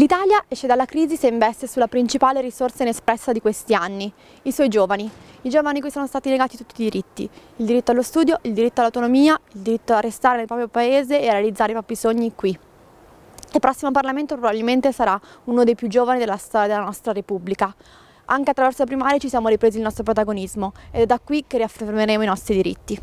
L'Italia esce dalla crisi se investe sulla principale risorsa inespressa di questi anni, i suoi giovani. I giovani cui sono stati negati tutti i diritti, il diritto allo studio, il diritto all'autonomia, il diritto a restare nel proprio paese e a realizzare i propri sogni qui. Il prossimo Parlamento probabilmente sarà uno dei più giovani della storia della nostra Repubblica. Anche attraverso le primarie ci siamo ripresi il nostro protagonismo ed è da qui che riaffermeremo i nostri diritti.